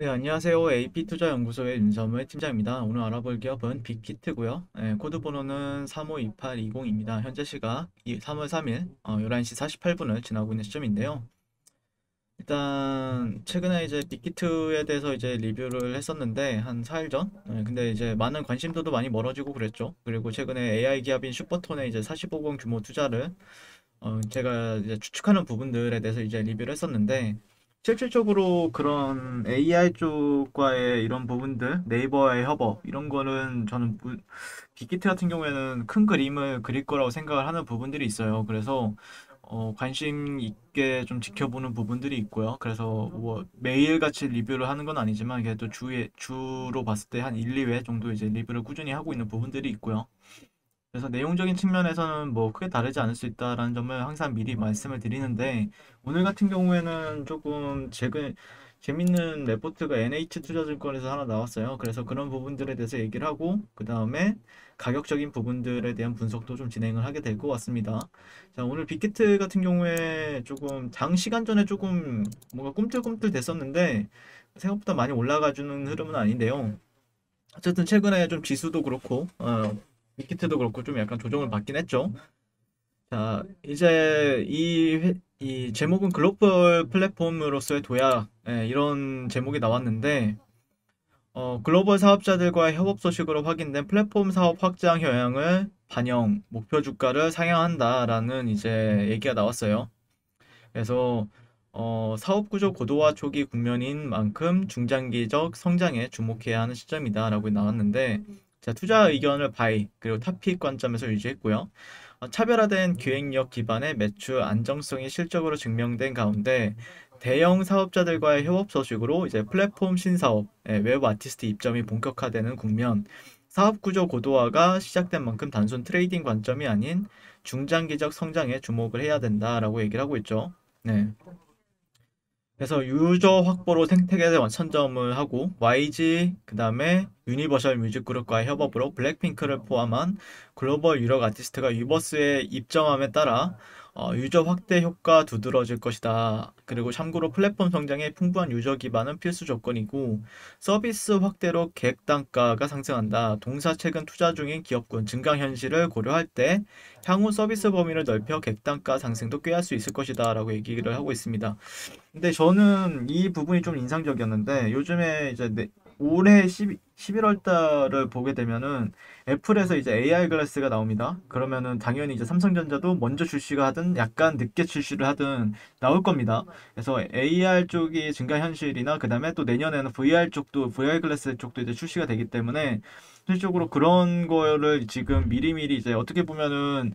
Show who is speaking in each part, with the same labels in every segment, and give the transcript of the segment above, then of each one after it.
Speaker 1: 네, 안녕하세요. AP투자연구소의 윤선의 팀장입니다. 오늘 알아볼 기업은 빅히트고요. 네, 코드 번호는 352820입니다. 현재 시각 3월 3일 어, 11시 48분을 지나고 있는 시점인데요. 일단 최근에 이제 빅히트에 대해서 이제 리뷰를 했었는데 한 4일 전. 네, 근데 이제 많은 관심도도 많이 멀어지고 그랬죠. 그리고 최근에 AI 기업인 슈퍼톤의 이제 45억 규모 투자를 어, 제가 이제 추측하는 부분들에 대해서 이제 리뷰를 했었는데 실질적으로 그런 AI 쪽과의 이런 부분들, 네이버의 협업, 이런 거는 저는 빅히트 같은 경우에는 큰 그림을 그릴 거라고 생각을 하는 부분들이 있어요. 그래서 어, 관심 있게 좀 지켜보는 부분들이 있고요. 그래서 뭐 매일같이 리뷰를 하는 건 아니지만 그래도 주에, 주로 봤을 때 한 1, 2회 정도 이제 리뷰를 꾸준히 하고 있는 부분들이 있고요. 그래서 내용적인 측면에서는 뭐 크게 다르지 않을 수 있다라는 점을 항상 미리 말씀을 드리는데 오늘 같은 경우에는 조금 최근 재밌는 레포트가 NH투자증권에서 하나 나왔어요. 그래서 그런 부분들에 대해서 얘기를 하고 그 다음에 가격적인 부분들에 대한 분석도 좀 진행을 하게 될 것 같습니다. 자 오늘 빅히트 같은 경우에 조금 장시간 전에 조금 뭔가 꿈틀꿈틀 됐었는데 생각보다 많이 올라가주는 흐름은 아닌데요. 어쨌든 최근에 좀 지수도 그렇고 어, 빅키트도 그렇고 좀 약간 조정을 받긴 했죠. 자, 이제 이, 이 제목은 글로벌 플랫폼으로서의 도약 예, 이런 제목이 나왔는데 어, 글로벌 사업자들과의 협업 소식으로 확인된 플랫폼 사업 확장 현황을 반영, 목표 주가를 상향한다라는 이제 얘기가 나왔어요. 그래서 어, 사업 구조 고도화 초기 국면인 만큼 중장기적 성장에 주목해야 하는 시점이다라고 나왔는데 자, 투자 의견을 바이 그리고 탑픽 관점에서 유지했고요. 어, 차별화된 기획력 기반의 매출 안정성이 실적으로 증명된 가운데 대형 사업자들과의 협업 소식으로 이제 플랫폼 신사업, 웹 아티스트 입점이 본격화되는 국면, 사업 구조 고도화가 시작된 만큼 단순 트레이딩 관점이 아닌 중장기적 성장에 주목을 해야 된다라고 얘기를 하고 있죠. 네. 그래서 유저 확보로 생태계에 원천점을 하고 YG 그다음에 유니버셜 뮤직그룹과의 협업으로 블랙핑크를 포함한 글로벌 유럽 아티스트가 유버스에 입점함에 따라 어, 유저 확대 효과 두드러질 것이다. 그리고 참고로 플랫폼 성장에 풍부한 유저 기반은 필수 조건이고 서비스 확대로 객 단가가 상승한다. 동사 최근 투자 중인 기업군 증강 현실을 고려할 때 향후 서비스 범위를 넓혀 객 단가 상승도 꾀할 수 있을 것이다. 라고 얘기를 하고 있습니다. 근데 저는 이 부분이 좀 인상적이었는데 요즘에 이제 네, 올해 10, 11월 달을 보게 되면은 애플에서 이제 AI 글래스가 나옵니다. 그러면은 당연히 이제 삼성전자도 먼저 출시가 하든 약간 늦게 출시를 하든 나올 겁니다. 그래서 AR 쪽이 증가현실이나 그다음에 또 내년에는 VR 쪽도 VR 글래스 쪽도 이제 출시가 되기 때문에 실질적으로 그런 거를 지금 미리미리 이제 어떻게 보면은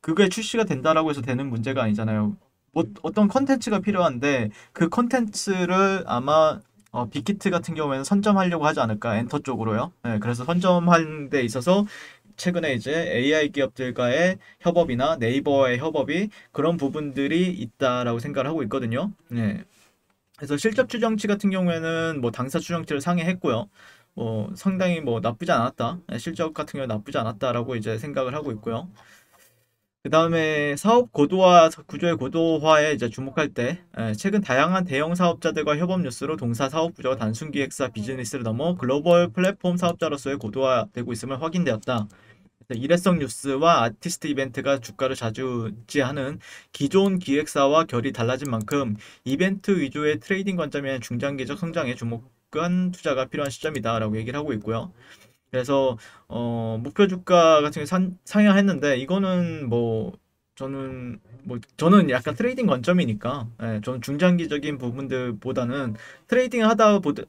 Speaker 1: 그게 출시가 된다라고 해서 되는 문제가 아니잖아요. 뭐, 어떤 컨텐츠가 필요한데 그 컨텐츠를 아마 어, 빅히트 같은 경우에는 선점하려고 하지 않을까 엔터 쪽으로요. 네, 그래서 선점하는 데 있어서 최근에 이제 AI 기업들과의 협업이나 네이버의 협업이 그런 부분들이 있다라고 생각을 하고 있거든요. 네. 그래서 실적 추정치 같은 경우에는 뭐 당사 추정치를 상회했고요. 뭐 상당히 뭐 나쁘지 않았다. 네, 실적 같은 경우 나쁘지 않았다라고 이제 생각을 하고 있고요. 그 다음에 사업 고도화 구조의 고도화에 이제 주목할 때 예, 최근 다양한 대형 사업자들과 협업 뉴스로 동사 사업 구조가 단순 기획사 비즈니스를 넘어 글로벌 플랫폼 사업자로서의 고도화되고 있음을 확인되었다. 일회성 뉴스와 아티스트 이벤트가 주가를 자주 지하는 기존 기획사와 결이 달라진 만큼 이벤트 위주의 트레이딩 관점의 중장기적 성장에 주목한 투자가 필요한 시점이다라고 얘기를 하고 있고요. 그래서 어 목표 주가 같은 게 상향했는데 이거는 뭐 저는 뭐 저는 약간 트레이딩 관점이니까 예, 저는 중장기적인 부분들보다는 트레이딩 하다 보다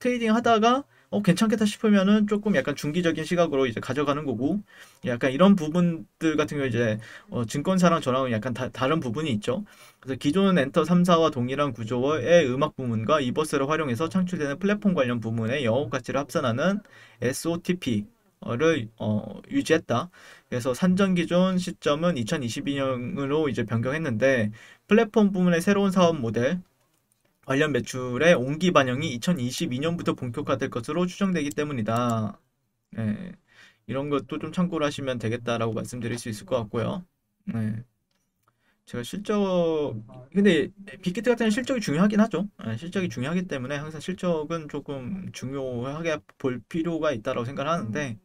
Speaker 1: 트레이딩 하다가 어 괜찮겠다 싶으면은 조금 약간 중기적인 시각으로 이제 가져가는 거고 약간 이런 부분들 같은 경우 이제 어, 증권사랑 저랑은 약간 다, 다른 부분이 있죠. 그래서 기존 엔터 3사와 동일한 구조의 음악 부문과 이버스를 활용해서 창출되는 플랫폼 관련 부문의 영업 가치를 합산하는 SOTP 를 어, 유지했다. 그래서 산전 기존 시점은 2022년으로 이제 변경했는데 플랫폼 부문의 새로운 사업 모델 관련 매출의 온기 반영이 2022년부터 본격화될 것으로 추정되기 때문이다. 네. 이런 것도 좀 참고를 하시면 되겠다라고 말씀드릴 수 있을 것 같고요. 네. 제가 실적 근데 빅히트 같은 실적이 중요하긴 하죠. 네, 실적이 중요하기 때문에 항상 실적은 조금 중요하게 볼 필요가 있다라고 생각하는데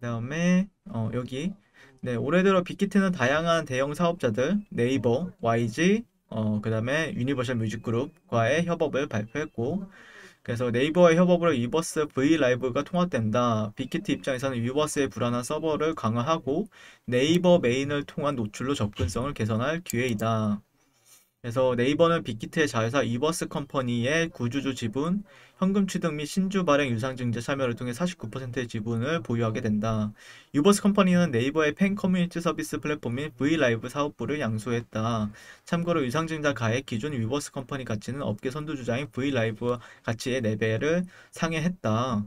Speaker 1: 그다음에 어, 여기 네, 올해 들어 빅히트는 다양한 대형 사업자들 네이버, YG, 어, 그 다음에 유니버셜 뮤직그룹과의 협업을 발표했고 그래서 네이버의 협업으로 위버스 V 라이브가 통합된다. 빅히트 입장에서는 위버스의 불안한 서버를 강화하고 네이버 메인을 통한 노출로 접근성을 개선할 기회이다. 그래서 네이버는 빅히트의 자회사 이버스 컴퍼니의 구주주 지분, 현금 취득 및 신주 발행 유상증자 참여를 통해 49%의 지분을 보유하게 된다. 이버스 컴퍼니는 네이버의 팬 커뮤니티 서비스 플랫폼 인 브이라이브 사업부를 양수했다. 참고로 유상증자 가액 기준 이버스 컴퍼니 가치는 업계 선두주자인 브이라이브 가치의 4배를 상회했다.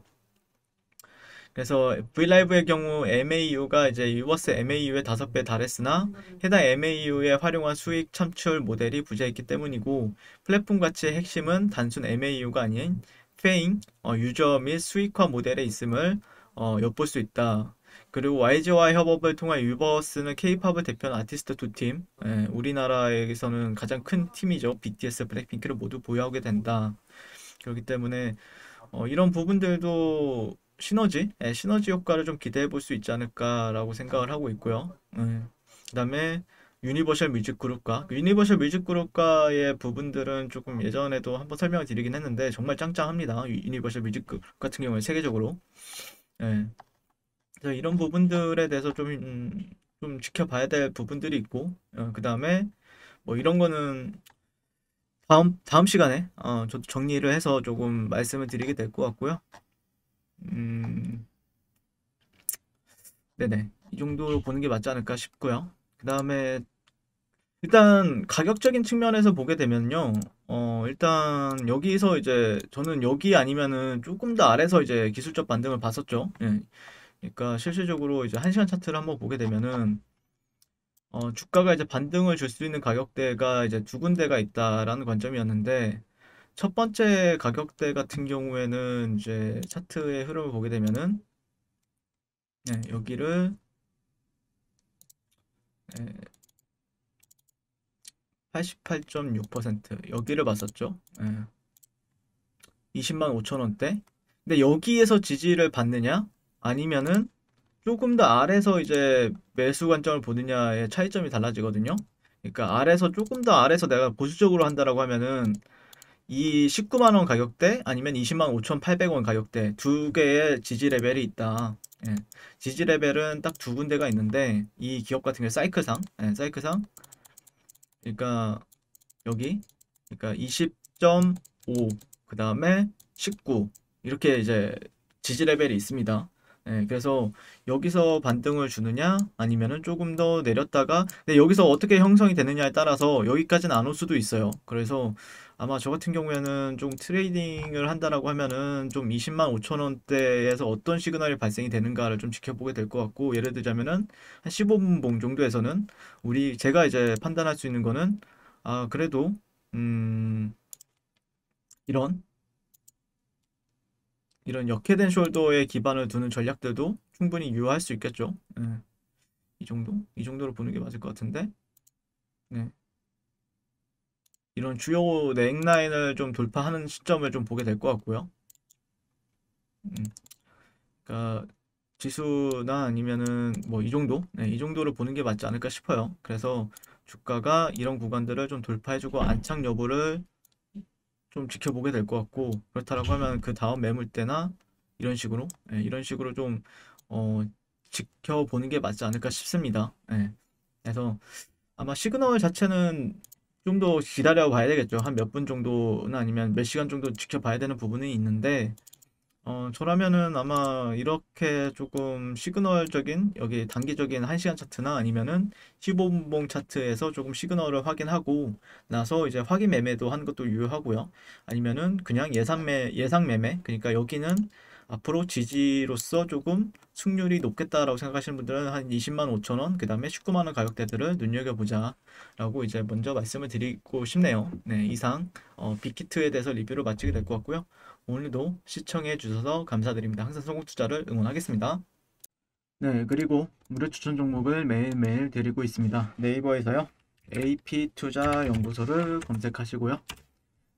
Speaker 1: 그래서 V라이브의 경우 MAU가 이제 유버스 MAU의 5배 달했으나 해당 MAU에 활용한 수익 창출 모델이 부재했기 때문이고 플랫폼 가치의 핵심은 단순 MAU가 아닌 페인 어, 유저 및 수익화 모델에 있음을 어, 엿볼 수 있다. 그리고 YG와 협업을 통한 유버스는 K-팝을 p 대표하는 아티스트 두 팀, 예, 우리나라에서는 가장 큰 팀이죠. BTS, 블랙핑크를 모두 보유하게 된다. 그렇기 때문에 어, 이런 부분들도 시너지, 네, 시너지 효과를 좀 기대해 볼 수 있지 않을까라고 생각을 하고 있고요. 네. 그다음에 유니버셜 뮤직 그룹과 그 유니버셜 뮤직 그룹과의 부분들은 조금 예전에도 한번 설명을 드리긴 했는데 정말 짱짱합니다. 유니버셜 뮤직 그룹 같은 경우에 세계적으로. 네. 그래서 이런 부분들에 대해서 좀, 음, 좀 지켜봐야 될 부분들이 있고, 어, 그 다음에 뭐 이런 거는 다음, 다음 시간에 어, 저도 정리를 해서 조금 말씀을 드리게 될 것 같고요. 음. 네네. 이 정도로 보는 게 맞지 않을까 싶고요. 그 다음에 일단 가격적인 측면에서 보게 되면요. 어, 일단 여기서 이제 저는 여기 아니면은 조금 더 아래서 이제 기술적 반등을 봤었죠. 예. 그러니까 실질적으로 이제 1시간 차트를 한번 보게 되면은 어, 주가가 이제 반등을 줄 수 있는 가격대가 이제 두 군데가 있다라는 관점이었는데 첫 번째 가격대 같은 경우에는 이제 차트의 흐름을 보게 되면은 네, 여기를 네, 88.6% 여기를 봤었죠. 네. 20만 5천 원대. 근데 여기에서 지지를 받느냐 아니면은 조금 더 아래서 이제 매수 관점을 보느냐의 차이점이 달라지거든요. 그러니까 아래서 조금 더 아래서 내가 보수적으로 한다라고 하면은 이 19만 원 가격대 아니면 20만 5,800원 가격대 두 개의 지지 레벨이 있다. 예. 지지 레벨은 딱 두 군데가 있는데 이 기업 같은 경우 사이클상, 예, 사이클상, 그러니까 여기, 그러니까 20.5, 그 다음에 19 이렇게 이제 지지 레벨이 있습니다. 예, 그래서 여기서 반등을 주느냐 아니면은 조금 더 내렸다가 근데 여기서 어떻게 형성이 되느냐에 따라서 여기까지는 안 올 수도 있어요. 그래서 아마 저 같은 경우에는 좀 트레이딩을 한다라고 하면은 좀 20만 5천 원대에서 어떤 시그널이 발생이 되는가를 좀 지켜보게 될 것 같고 예를 들자면은 한 15분 봉 정도에서는 우리 제가 이제 판단할 수 있는 거는 아 그래도 음 이런 이런 역회된 숄더에 기반을 두는 전략들도 충분히 유효할 수 있겠죠. 네. 이 정도? 이 정도로 보는 게 맞을 것 같은데. 네. 이런 주요 넥라인을 좀 돌파하는 시점을 좀 보게 될 것 같고요. 음. 그러니까 지수나 아니면은 뭐 이 정도, 네, 이 정도를 보는 게 맞지 않을까 싶어요. 그래서 주가가 이런 구간들을 좀 돌파해주고 안착 여부를 좀 지켜보게 될 것 같고 그렇다라고 하면 그 다음 매물 때나 이런 식으로, 네, 이런 식으로 좀 어, 지켜보는 게 맞지 않을까 싶습니다. 네. 그래서 아마 시그널 자체는 좀더 기다려 봐야 되겠죠. 한 몇 분 정도나 아니면 몇 시간 정도 지켜봐야 되는 부분이 있는데 어, 저라면은 아마 이렇게 조금 시그널적인 여기 단기적인 1시간 차트나 아니면은 15분봉 차트에서 조금 시그널을 확인하고 나서 이제 확인 매매도 하는 것도 유효하고요. 아니면은 그냥 예상 매 예상 매매 그러니까 여기는 앞으로 지지로서 조금 승률이 높겠다라고 생각하시는 분들은 한 20만 5천 원, 그 다음에 19만 원 가격대들을 눈여겨보자라고 이제 먼저 말씀을 드리고 싶네요. 네, 이상 어, 빅히트에 대해서 리뷰를 마치게 될 것 같고요. 오늘도 시청해 주셔서 감사드립니다. 항상 성공 투자를 응원하겠습니다. 네, 그리고 무료 추천 종목을 매일매일 드리고 있습니다. 네이버에서요. AP투자연구소를 검색하시고요.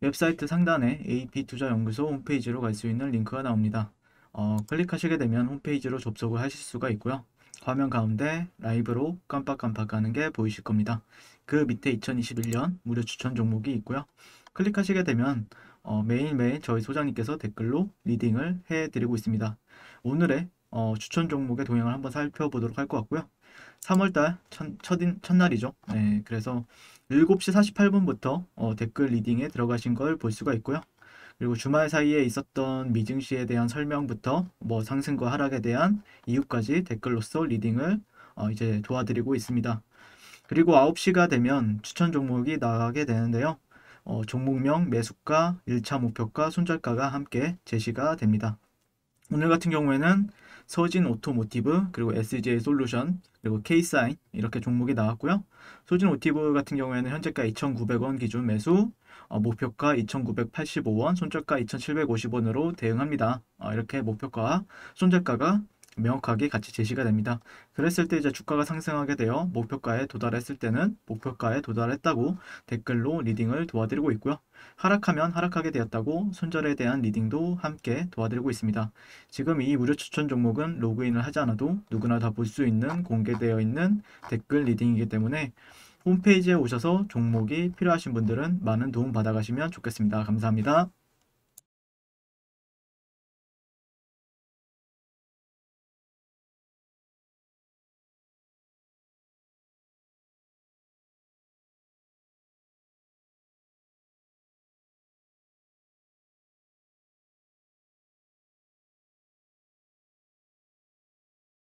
Speaker 1: 웹사이트 상단에 AP투자연구소 홈페이지로 갈 수 있는 링크가 나옵니다. 어, 클릭하시게 되면 홈페이지로 접속을 하실 수가 있고요. 화면 가운데 라이브로 깜빡깜빡하는 게 보이실 겁니다. 그 밑에 2021년 무료 추천 종목이 있고요. 클릭하시게 되면 어, 매일매일 저희 소장님께서 댓글로 리딩을 해드리고 있습니다. 오늘의 어, 추천 종목의 동향을 한번 살펴보도록 할 것 같고요. 3월달 첫, 첫, 첫날이죠. 네, 그래서 7시 48분부터 어, 댓글 리딩에 들어가신 걸 볼 수가 있고요. 그리고 주말 사이에 있었던 미증시에 대한 설명부터 뭐 상승과 하락에 대한 이유까지 댓글로써 리딩을 어 이제 도와드리고 있습니다. 그리고 9시가 되면 추천 종목이 나가게 되는데요. 어 종목명, 매수가, 1차 목표가, 손절가가 함께 제시가 됩니다. 오늘 같은 경우에는 서진 오토모티브 그리고 SJ 솔루션 그리고 K사인 이렇게 종목이 나왔고요. 서진 오티브 같은 경우에는 현재가 2,900원 기준 매수 어, 목표가 2,985원, 손절가 2,750원으로 대응합니다. 어, 이렇게 목표가 손절가가 명확하게 같이 제시가 됩니다. 그랬을 때 이제 주가가 상승하게 되어 목표가에 도달했을 때는 목표가에 도달했다고 댓글로 리딩을 도와드리고 있고요. 하락하면 하락하게 되었다고 손절에 대한 리딩도 함께 도와드리고 있습니다. 지금 이 무료 추천 종목은 로그인을 하지 않아도 누구나 다 볼 수 있는 공개되어 있는 댓글 리딩이기 때문에 홈페이지에 오셔서 종목이 필요하신 분들은 많은 도움 받아가시면 좋겠습니다. 감사합니다.